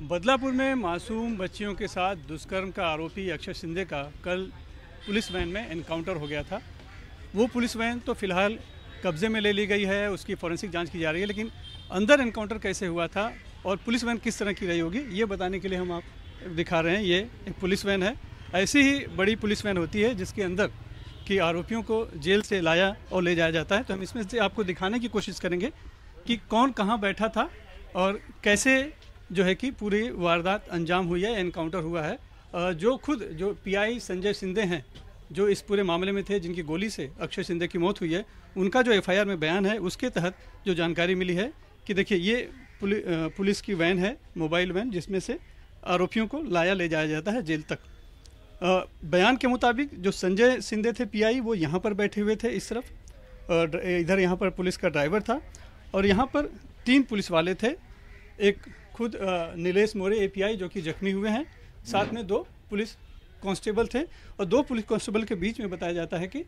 बदलापुर में मासूम बच्चियों के साथ दुष्कर्म का आरोपी अक्षय शिंदे का कल पुलिस वैन में एनकाउंटर हो गया था वो पुलिस वैन तो फिलहाल कब्जे में ले ली गई है उसकी फॉरेंसिक जांच की जा रही है लेकिन अंदर एनकाउंटर कैसे हुआ था और पुलिस वैन किस तरह की रही होगी ये बताने के लिए हम आप दिखा रहे हैं ये एक पुलिस वैन है ऐसी ही बड़ी पुलिस वैन होती है जिसके अंदर कि आरोपियों को जेल से लाया और ले जाया जाता है तो हम इसमें से आपको दिखाने की कोशिश करेंगे कि कौन कहाँ बैठा था और कैसे जो है कि पूरी वारदात अंजाम हुई है एनकाउंटर हुआ है जो खुद जो पीआई संजय सिंधे हैं जो इस पूरे मामले में थे जिनकी गोली से अक्षय सिंधे की मौत हुई है उनका जो एफआईआर में बयान है उसके तहत जो जानकारी मिली है कि देखिए ये पुलि, पुलिस की वैन है मोबाइल वैन जिसमें से आरोपियों को लाया ले जाया जाता है जेल तक बयान के मुताबिक जो संजय सिंधे थे पी वो यहाँ पर बैठे हुए थे इस तरफ और इधर यहाँ पर पुलिस का ड्राइवर था और यहाँ पर तीन पुलिस वाले थे एक खुद नीलेश मोरे एपीआई जो कि जख्मी हुए हैं साथ में दो पुलिस कांस्टेबल थे और दो पुलिस कांस्टेबल के बीच में बताया जाता है कि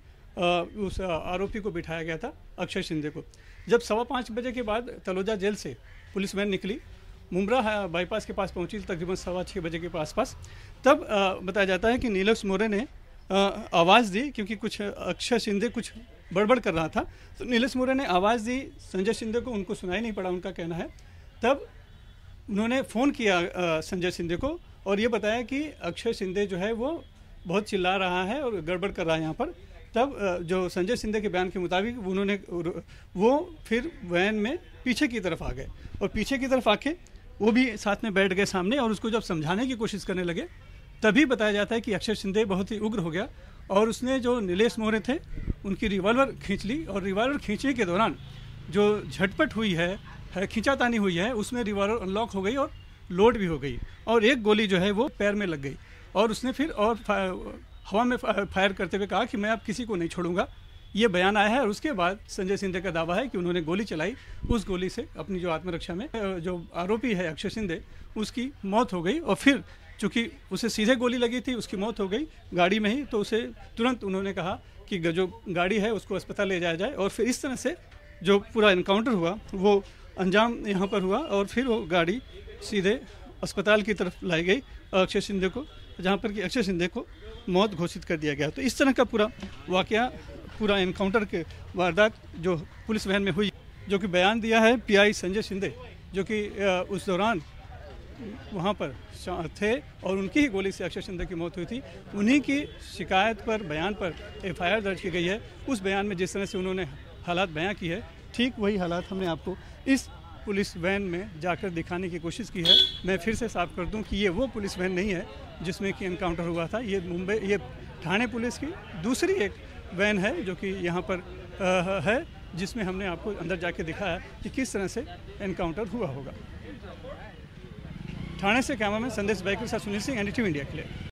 उस आरोपी को बिठाया गया था अक्षय शिंदे को जब सवा पाँच बजे के बाद तलोजा जेल से पुलिस वैन निकली मुमरा बाईपास के पास पहुंची तकरीबन सवा छः बजे के आसपास तब बताया जाता है कि नीलक्ष मोरे ने आवाज़ दी क्योंकि कुछ अक्षय शिंदे कुछ बड़बड़ कर रहा था तो नीलक्ष मोरे ने आवाज़ दी संजय शिंदे को उनको सुनाई नहीं पड़ा उनका कहना है तब उन्होंने फ़ोन किया संजय शिंदे को और ये बताया कि अक्षय शिंदे जो है वो बहुत चिल्ला रहा है और गड़बड़ कर रहा है यहाँ पर तब जो संजय शिंदे के बयान के मुताबिक उन्होंने वो फिर वैन में पीछे की तरफ आ गए और पीछे की तरफ आके वो भी साथ में बैठ गए सामने और उसको जब समझाने की कोशिश करने लगे तभी बताया जाता है कि अक्षय शिंदे बहुत ही उग्र हो गया और उसने जो नीलेश मोहरे थे उनकी रिवॉल्वर खींच ली और रिवॉल्वर खींचने के दौरान जो झटपट हुई है खींचातानी हुई है उसमें रिवॉल्वर अनलॉक हो गई और लोड भी हो गई और एक गोली जो है वो पैर में लग गई और उसने फिर और हवा में फायर करते हुए कहा कि मैं अब किसी को नहीं छोड़ूंगा ये बयान आया है और उसके बाद संजय सिंधे का दावा है कि उन्होंने गोली चलाई उस गोली से अपनी जो आत्मरक्षा में जो आरोपी है अक्षय सिंधे उसकी मौत हो गई और फिर चूंकि उसे सीधे गोली लगी थी उसकी मौत हो गई गाड़ी में ही तो उसे तुरंत उन्होंने कहा कि जो गाड़ी है उसको अस्पताल ले जाया जाए और फिर इस तरह से जो पूरा इनकाउंटर हुआ वो अंजाम यहाँ पर हुआ और फिर वो गाड़ी सीधे अस्पताल की तरफ लाई गई अक्षय सिंधे को जहाँ पर कि अक्षय सिंधे को मौत घोषित कर दिया गया तो इस तरह का पूरा वाक़ पूरा इनकाउंटर के वारदात जो पुलिस वहन में हुई जो कि बयान दिया है पीआई संजय शिंदे जो कि उस दौरान वहाँ पर थे और उनकी ही गोली से अक्षय शिंदे की मौत हुई थी उन्हीं की शिकायत पर बयान पर एफआईआर दर्ज की गई है उस बयान में जिस तरह से उन्होंने हालात बयां की है ठीक वही हालात हमने आपको इस पुलिस वैन में जाकर दिखाने की कोशिश की है मैं फिर से साफ कर दूं कि ये वो पुलिस वैन नहीं है जिसमें कि इनकाउंटर हुआ था ये मुंबई ये थाने पुलिस की दूसरी एक वैन है जो कि यहाँ पर आ, है जिसमें हमने आपको अंदर जाके दिखाया कि किस तरह से इनकाउंटर हुआ होगा थाने से कैमरा में संदेश के साथ सुनील सिंह एन इंडिया के लिए